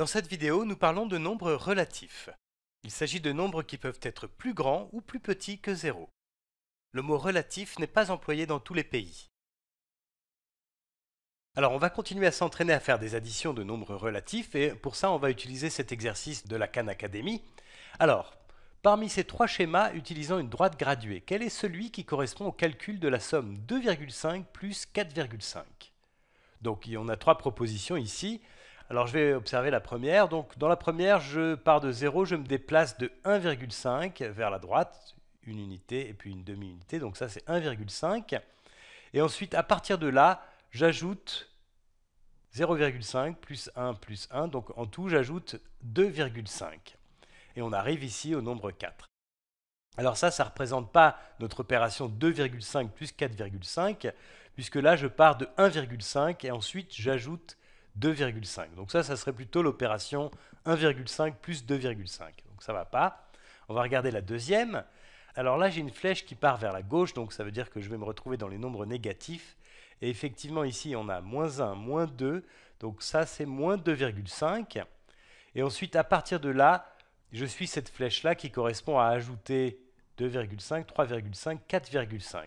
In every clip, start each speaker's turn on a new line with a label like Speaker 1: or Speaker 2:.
Speaker 1: Dans cette vidéo, nous parlons de nombres relatifs. Il s'agit de nombres qui peuvent être plus grands ou plus petits que 0. Le mot relatif n'est pas employé dans tous les pays. Alors on va continuer à s'entraîner à faire des additions de nombres relatifs et pour ça on va utiliser cet exercice de la Khan Academy. Alors, parmi ces trois schémas utilisant une droite graduée, quel est celui qui correspond au calcul de la somme 2,5 plus 4,5 Donc on a trois propositions ici. Alors je vais observer la première. Donc dans la première, je pars de 0, je me déplace de 1,5 vers la droite, une unité et puis une demi-unité. Donc ça c'est 1,5. Et ensuite, à partir de là, j'ajoute 0,5 plus 1 plus 1. Donc en tout, j'ajoute 2,5. Et on arrive ici au nombre 4. Alors ça, ça ne représente pas notre opération 2,5 plus 4,5, puisque là, je pars de 1,5 et ensuite j'ajoute 2,5. Donc ça, ça serait plutôt l'opération 1,5 plus 2,5. Donc ça ne va pas. On va regarder la deuxième. Alors là, j'ai une flèche qui part vers la gauche, donc ça veut dire que je vais me retrouver dans les nombres négatifs. Et effectivement, ici, on a moins 1, moins 2. Donc ça, c'est moins 2,5. Et ensuite, à partir de là, je suis cette flèche-là qui correspond à ajouter 2,5, 3,5, 4,5.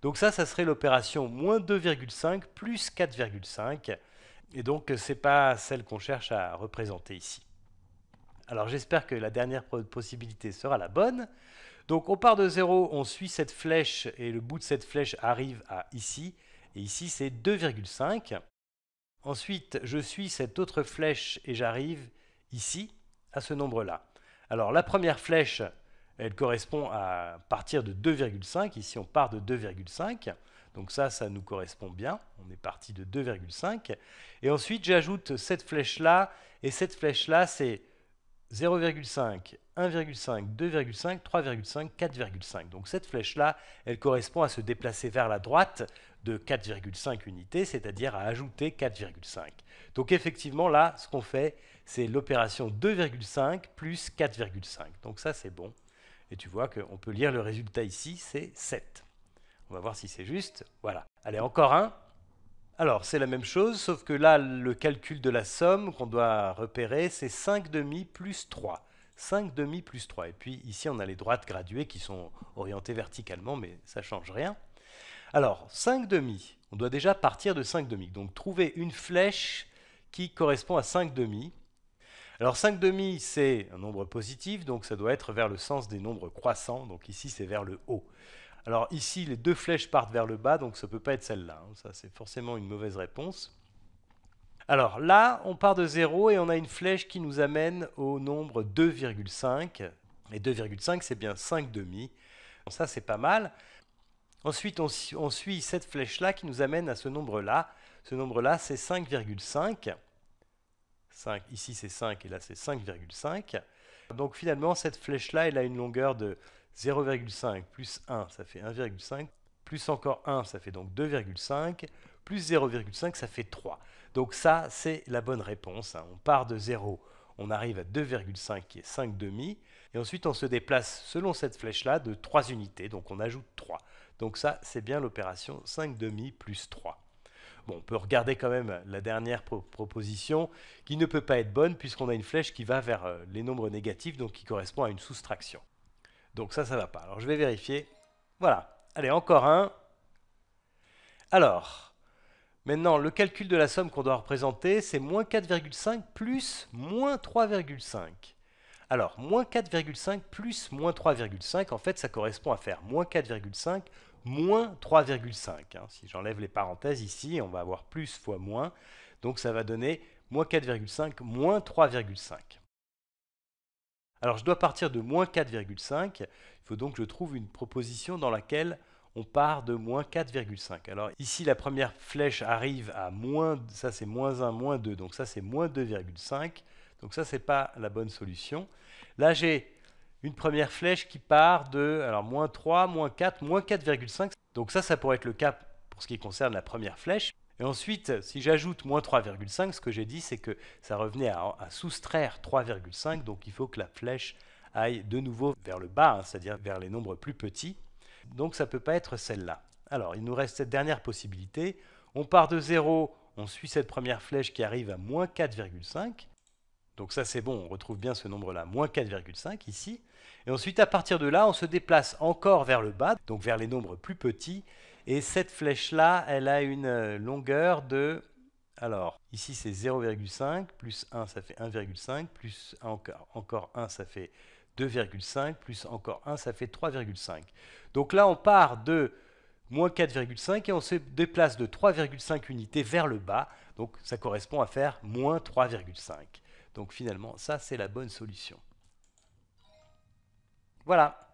Speaker 1: Donc ça, ça serait l'opération moins 2,5 plus 4,5. Et donc, ce n'est pas celle qu'on cherche à représenter ici. Alors, j'espère que la dernière possibilité sera la bonne. Donc, on part de 0, on suit cette flèche et le bout de cette flèche arrive à ici. Et ici, c'est 2,5. Ensuite, je suis cette autre flèche et j'arrive ici à ce nombre-là. Alors, la première flèche, elle correspond à partir de 2,5. Ici, on part de 2,5. Donc ça, ça nous correspond bien. On est parti de 2,5. Et ensuite, j'ajoute cette flèche-là. Et cette flèche-là, c'est 0,5, 1,5, 2,5, 3,5, 4,5. Donc cette flèche-là, elle correspond à se déplacer vers la droite de 4,5 unités, c'est-à-dire à ajouter 4,5. Donc effectivement, là, ce qu'on fait, c'est l'opération 2,5 plus 4,5. Donc ça, c'est bon. Et tu vois qu'on peut lire le résultat ici, c'est 7. On va voir si c'est juste. Voilà. Allez, encore un. Alors, c'est la même chose, sauf que là, le calcul de la somme qu'on doit repérer, c'est 5 demi plus 3. 5 demi plus 3. Et puis ici, on a les droites graduées qui sont orientées verticalement, mais ça ne change rien. Alors, 5 demi, on doit déjà partir de 5 demi. Donc, trouver une flèche qui correspond à 5 demi. Alors 5 demi, c'est un nombre positif, donc ça doit être vers le sens des nombres croissants. Donc ici, c'est vers le haut. Alors ici, les deux flèches partent vers le bas, donc ça ne peut pas être celle-là. Hein. Ça, c'est forcément une mauvaise réponse. Alors là, on part de 0 et on a une flèche qui nous amène au nombre 2,5. Et 2,5, c'est bien 5 demi. ça, c'est pas mal. Ensuite, on, suit cette flèche-là qui nous amène à ce nombre-là. Ce nombre-là, c'est 5,5. ici, c'est 5 et là, c'est 5,5. Donc finalement, cette flèche-là, elle a une longueur de 0,5 plus 1, ça fait 1,5, plus encore 1, ça fait donc 2,5, plus 0,5, ça fait 3. Donc ça, c'est la bonne réponse. Hein. On part de 0, on arrive à 2,5 qui est 5 demi, et ensuite on se déplace selon cette flèche-là de 3 unités, donc on ajoute 3. Donc ça, c'est bien l'opération 5 demi plus 3. Bon, on peut regarder quand même la dernière proposition qui ne peut pas être bonne puisqu'on a une flèche qui va vers euh, les nombres négatifs, donc qui correspond à une soustraction. Donc ça, ça va pas. Alors je vais vérifier. Voilà. Allez, encore un. Alors, maintenant, le calcul de la somme qu'on doit représenter, c'est moins 4,5 plus moins 3,5. Alors, moins 4,5 plus moins 3,5, en fait, ça correspond à faire moins 4,5 moins 3,5. Hein. Si j'enlève les parenthèses ici, on va avoir plus fois moins. Donc ça va donner moins 4,5 moins 3,5. Alors je dois partir de moins 4,5. Il faut donc que je trouve une proposition dans laquelle on part de moins 4,5. Alors ici, la première flèche arrive à moins, ça c'est moins 1, moins 2, donc ça c'est moins 2,5. Donc ça, c'est pas la bonne solution. Là, j'ai une première flèche qui part de alors, moins 3, moins 4, moins 4,5. Donc ça, ça pourrait être le cas pour ce qui concerne la première flèche. Et ensuite, si j'ajoute moins 3,5, ce que j'ai dit, c'est que ça revenait à, soustraire 3,5, donc il faut que la flèche aille de nouveau vers le bas, hein, c'est-à-dire vers les nombres plus petits. Donc ça ne peut pas être celle-là. Alors, il nous reste cette dernière possibilité. On part de 0, on suit cette première flèche qui arrive à moins 4,5. Donc ça c'est bon, on retrouve bien ce nombre-là, moins 4,5 ici. Et ensuite à partir de là, on se déplace encore vers le bas, donc vers les nombres plus petits, et cette flèche-là, elle a une euh, longueur de... Alors, ici c'est 0,5, plus 1 ça fait 1,5, plus encore, encore 1 ça fait 2,5, plus encore 1 ça fait 3,5. Donc là on part de moins 4,5 et on se déplace de 3,5 unités vers le bas. Donc ça correspond à faire moins 3,5. Donc finalement ça c'est la bonne solution. Voilà.